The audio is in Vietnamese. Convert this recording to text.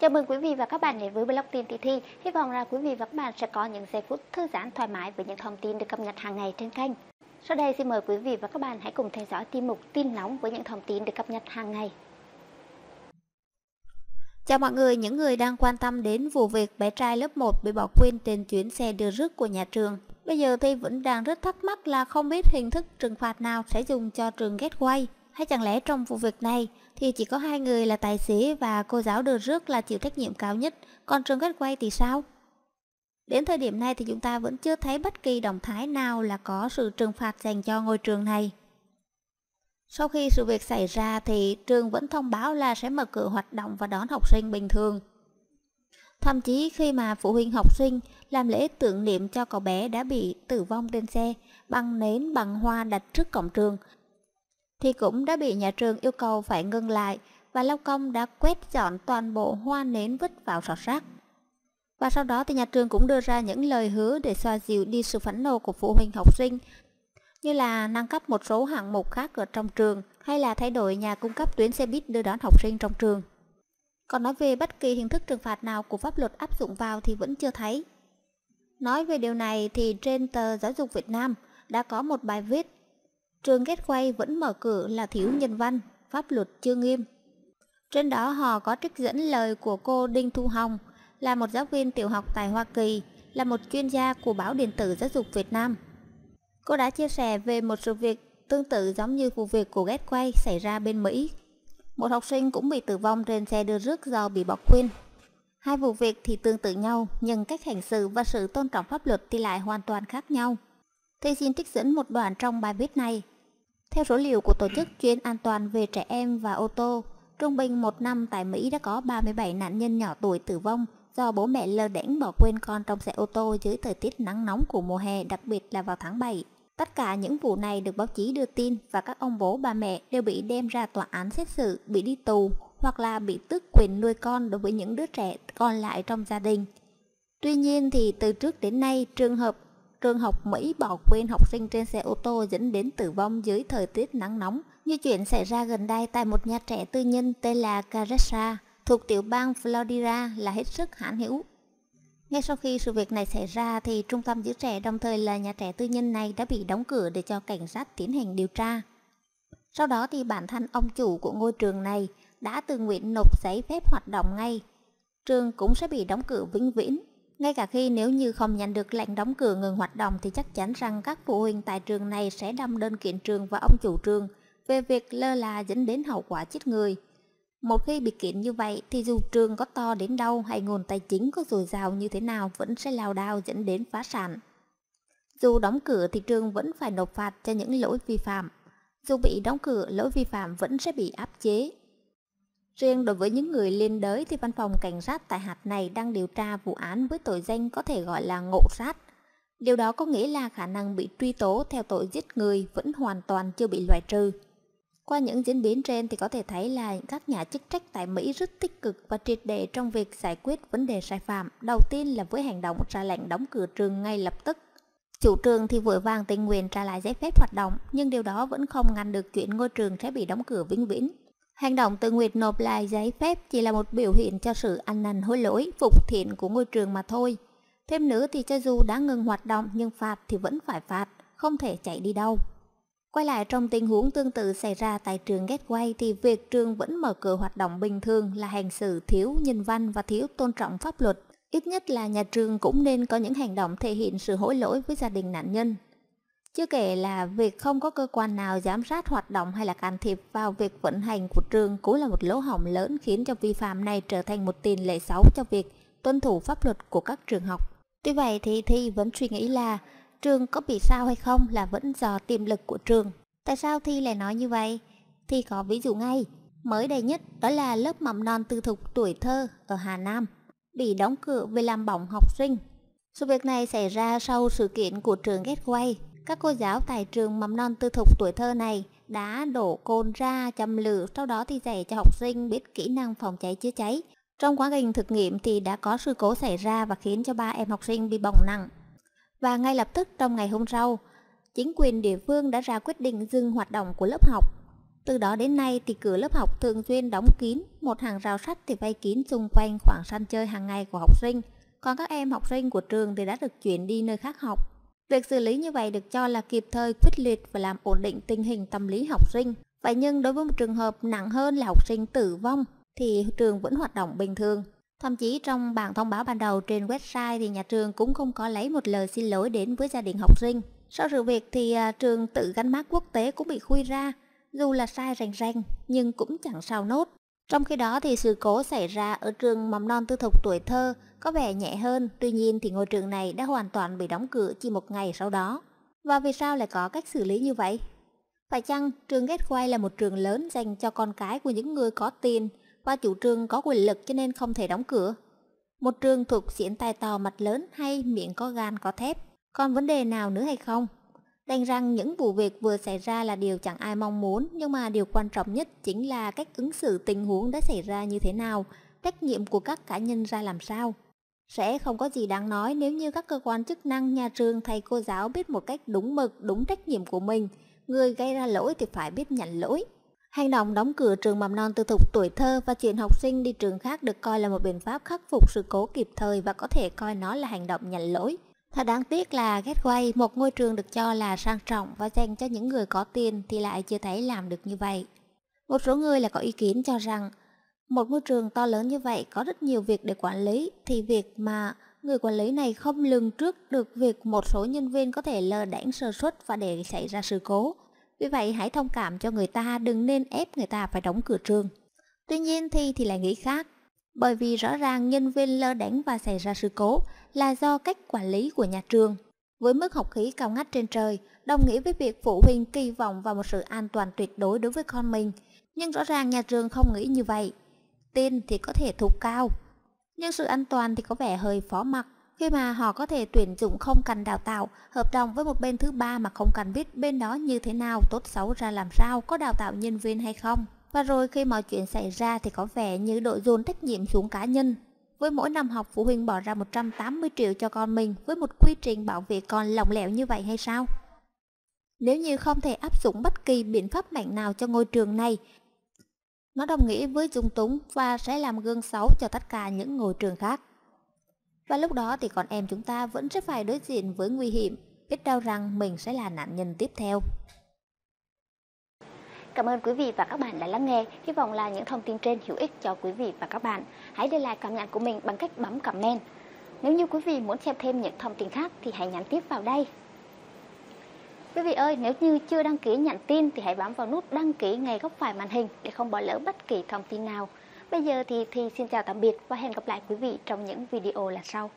Chào mừng quý vị và các bạn đến với blog tin tỷ thi. Hy vọng là quý vị và các bạn sẽ có những giây phút thư giãn thoải mái với những thông tin được cập nhật hàng ngày trên kênh. Sau đây xin mời quý vị và các bạn hãy cùng theo dõi tin mục tin nóng với những thông tin được cập nhật hàng ngày. Chào mọi người, những người đang quan tâm đến vụ việc bé trai lớp 1 bị bỏ quên trên chuyến xe đưa rước của nhà trường. Bây giờ thì vẫn đang rất thắc mắc là không biết hình thức trừng phạt nào sẽ dùng cho trường Gateway. quay hay chẳng lẽ trong vụ việc này thì chỉ có hai người là tài xế và cô giáo đưa rước là chịu trách nhiệm cao nhất, còn trường gắt quay thì sao? Đến thời điểm này thì chúng ta vẫn chưa thấy bất kỳ động thái nào là có sự trừng phạt dành cho ngôi trường này. Sau khi sự việc xảy ra thì trường vẫn thông báo là sẽ mở cửa hoạt động và đón học sinh bình thường. Thậm chí khi mà phụ huynh học sinh làm lễ tưởng niệm cho cậu bé đã bị tử vong trên xe bằng nến bằng hoa đặt trước cổng trường thì cũng đã bị nhà trường yêu cầu phải ngưng lại và lao công đã quét dọn toàn bộ hoa nến vứt vào sọt rác. Và sau đó thì nhà trường cũng đưa ra những lời hứa để xoa dịu đi sự phẫn nộ của phụ huynh học sinh như là nâng cấp một số hạng mục khác ở trong trường hay là thay đổi nhà cung cấp tuyến xe buýt đưa đón học sinh trong trường. Còn nói về bất kỳ hình thức trừng phạt nào của pháp luật áp dụng vào thì vẫn chưa thấy. Nói về điều này thì trên tờ Giáo dục Việt Nam đã có một bài viết trường ghét quay vẫn mở cửa là thiếu nhân văn, pháp luật chưa nghiêm. Trên đó họ có trích dẫn lời của cô Đinh Thu Hồng, là một giáo viên tiểu học tại Hoa Kỳ, là một chuyên gia của báo điện tử giáo dục Việt Nam. Cô đã chia sẻ về một sự việc tương tự giống như vụ việc của ghét quay xảy ra bên Mỹ. Một học sinh cũng bị tử vong trên xe đưa rước do bị bỏ quên. Hai vụ việc thì tương tự nhau, nhưng cách hành xử và sự tôn trọng pháp luật thì lại hoàn toàn khác nhau. Thầy xin trích dẫn một đoạn trong bài viết này theo số liệu của Tổ chức chuyên an toàn về trẻ em và ô tô, trung bình một năm tại Mỹ đã có 37 nạn nhân nhỏ tuổi tử vong do bố mẹ lơ đễnh bỏ quên con trong xe ô tô dưới thời tiết nắng nóng của mùa hè, đặc biệt là vào tháng 7. Tất cả những vụ này được báo chí đưa tin và các ông bố bà mẹ đều bị đem ra tòa án xét xử, bị đi tù hoặc là bị tước quyền nuôi con đối với những đứa trẻ còn lại trong gia đình. Tuy nhiên thì từ trước đến nay, trường hợp trường học Mỹ bỏ quên học sinh trên xe ô tô dẫn đến tử vong dưới thời tiết nắng nóng, như chuyện xảy ra gần đây tại một nhà trẻ tư nhân tên là Caressa, thuộc tiểu bang Florida là hết sức hãn hữu. Ngay sau khi sự việc này xảy ra thì trung tâm giữ trẻ đồng thời là nhà trẻ tư nhân này đã bị đóng cửa để cho cảnh sát tiến hành điều tra. Sau đó thì bản thân ông chủ của ngôi trường này đã tự nguyện nộp giấy phép hoạt động ngay. Trường cũng sẽ bị đóng cửa vĩnh viễn ngay cả khi nếu như không nhận được lệnh đóng cửa ngừng hoạt động thì chắc chắn rằng các phụ huynh tại trường này sẽ đâm đơn kiện trường và ông chủ trường về việc lơ là dẫn đến hậu quả chết người. Một khi bị kiện như vậy thì dù trường có to đến đâu hay nguồn tài chính có dồi dào như thế nào vẫn sẽ lao đao dẫn đến phá sản. Dù đóng cửa thì trường vẫn phải nộp phạt cho những lỗi vi phạm. Dù bị đóng cửa, lỗi vi phạm vẫn sẽ bị áp chế, Riêng đối với những người liên đới thì văn phòng cảnh sát tại hạt này đang điều tra vụ án với tội danh có thể gọi là ngộ sát. Điều đó có nghĩa là khả năng bị truy tố theo tội giết người vẫn hoàn toàn chưa bị loại trừ. Qua những diễn biến trên thì có thể thấy là các nhà chức trách tại Mỹ rất tích cực và triệt đề trong việc giải quyết vấn đề sai phạm. Đầu tiên là với hành động ra lệnh đóng cửa trường ngay lập tức. Chủ trường thì vội vàng tình nguyện trả lại giấy phép hoạt động, nhưng điều đó vẫn không ngăn được chuyện ngôi trường sẽ bị đóng cửa vĩnh viễn. Hành động tự nguyện nộp lại giấy phép chỉ là một biểu hiện cho sự ăn năn hối lỗi, phục thiện của ngôi trường mà thôi. Thêm nữa thì cho dù đã ngừng hoạt động nhưng phạt thì vẫn phải phạt, không thể chạy đi đâu. Quay lại trong tình huống tương tự xảy ra tại trường Gateway thì việc trường vẫn mở cửa hoạt động bình thường là hành xử thiếu nhân văn và thiếu tôn trọng pháp luật. Ít nhất là nhà trường cũng nên có những hành động thể hiện sự hối lỗi với gia đình nạn nhân, chưa kể là việc không có cơ quan nào giám sát hoạt động hay là can thiệp vào việc vận hành của trường cũng là một lỗ hổng lớn khiến cho vi phạm này trở thành một tiền lệ xấu cho việc tuân thủ pháp luật của các trường học. Tuy vậy thì Thi vẫn suy nghĩ là trường có bị sao hay không là vẫn do tiềm lực của trường. Tại sao Thi lại nói như vậy? Thi có ví dụ ngay. Mới đây nhất đó là lớp mầm non tư thục tuổi thơ ở Hà Nam bị đóng cửa vì làm bỏng học sinh. Sự việc này xảy ra sau sự kiện của trường Gateway các cô giáo tại trường mầm non tư thục tuổi thơ này đã đổ cồn ra châm lửa, sau đó thì dạy cho học sinh biết kỹ năng phòng cháy chữa cháy. Trong quá trình thực nghiệm thì đã có sự cố xảy ra và khiến cho ba em học sinh bị bỏng nặng. Và ngay lập tức trong ngày hôm sau, chính quyền địa phương đã ra quyết định dừng hoạt động của lớp học. Từ đó đến nay thì cửa lớp học thường xuyên đóng kín, một hàng rào sắt thì vây kín xung quanh khoảng sân chơi hàng ngày của học sinh. Còn các em học sinh của trường thì đã được chuyển đi nơi khác học. Việc xử lý như vậy được cho là kịp thời, quyết liệt và làm ổn định tình hình tâm lý học sinh. Vậy nhưng đối với một trường hợp nặng hơn là học sinh tử vong thì trường vẫn hoạt động bình thường. Thậm chí trong bản thông báo ban đầu trên website thì nhà trường cũng không có lấy một lời xin lỗi đến với gia đình học sinh. Sau sự việc thì à, trường tự gắn mác quốc tế cũng bị khui ra, dù là sai rành rành nhưng cũng chẳng sao nốt. Trong khi đó thì sự cố xảy ra ở trường mầm non tư thục tuổi thơ có vẻ nhẹ hơn, tuy nhiên thì ngôi trường này đã hoàn toàn bị đóng cửa chỉ một ngày sau đó. Và vì sao lại có cách xử lý như vậy? Phải chăng trường Gateway là một trường lớn dành cho con cái của những người có tiền và chủ trương có quyền lực cho nên không thể đóng cửa? Một trường thuộc diễn tài tò mặt lớn hay miệng có gan có thép? Còn vấn đề nào nữa hay không? Đành rằng những vụ việc vừa xảy ra là điều chẳng ai mong muốn, nhưng mà điều quan trọng nhất chính là cách ứng xử tình huống đã xảy ra như thế nào, trách nhiệm của các cá nhân ra làm sao. Sẽ không có gì đáng nói nếu như các cơ quan chức năng, nhà trường, thầy cô giáo biết một cách đúng mực, đúng trách nhiệm của mình. Người gây ra lỗi thì phải biết nhận lỗi. Hành động đóng cửa trường mầm non tư thục tuổi thơ và chuyển học sinh đi trường khác được coi là một biện pháp khắc phục sự cố kịp thời và có thể coi nó là hành động nhận lỗi. Thật đáng tiếc là Gateway, một ngôi trường được cho là sang trọng và dành cho những người có tiền thì lại chưa thấy làm được như vậy. Một số người là có ý kiến cho rằng, một ngôi trường to lớn như vậy có rất nhiều việc để quản lý, thì việc mà người quản lý này không lường trước được việc một số nhân viên có thể lờ đễnh sơ suất và để xảy ra sự cố. Vì vậy hãy thông cảm cho người ta đừng nên ép người ta phải đóng cửa trường. Tuy nhiên thì thì lại nghĩ khác, bởi vì rõ ràng nhân viên lơ đánh và xảy ra sự cố là do cách quản lý của nhà trường. Với mức học khí cao ngắt trên trời, đồng nghĩa với việc phụ huynh kỳ vọng vào một sự an toàn tuyệt đối đối với con mình, nhưng rõ ràng nhà trường không nghĩ như vậy. Tin thì có thể thuộc cao, nhưng sự an toàn thì có vẻ hơi phó mặc khi mà họ có thể tuyển dụng không cần đào tạo, hợp đồng với một bên thứ ba mà không cần biết bên đó như thế nào, tốt xấu ra làm sao, có đào tạo nhân viên hay không. Và rồi khi mọi chuyện xảy ra thì có vẻ như đội dồn trách nhiệm xuống cá nhân. Với mỗi năm học phụ huynh bỏ ra 180 triệu cho con mình với một quy trình bảo vệ con lỏng lẻo như vậy hay sao? Nếu như không thể áp dụng bất kỳ biện pháp mạnh nào cho ngôi trường này, nó đồng nghĩa với dung túng và sẽ làm gương xấu cho tất cả những ngôi trường khác. Và lúc đó thì con em chúng ta vẫn sẽ phải đối diện với nguy hiểm, biết đâu rằng mình sẽ là nạn nhân tiếp theo. Cảm ơn quý vị và các bạn đã lắng nghe. Hy vọng là những thông tin trên hữu ích cho quý vị và các bạn. Hãy để lại cảm nhận của mình bằng cách bấm comment. Nếu như quý vị muốn xem thêm những thông tin khác thì hãy nhắn tiếp vào đây. Quý vị ơi, nếu như chưa đăng ký nhận tin thì hãy bấm vào nút đăng ký ngay góc phải màn hình để không bỏ lỡ bất kỳ thông tin nào. Bây giờ thì thì xin chào tạm biệt và hẹn gặp lại quý vị trong những video lần sau.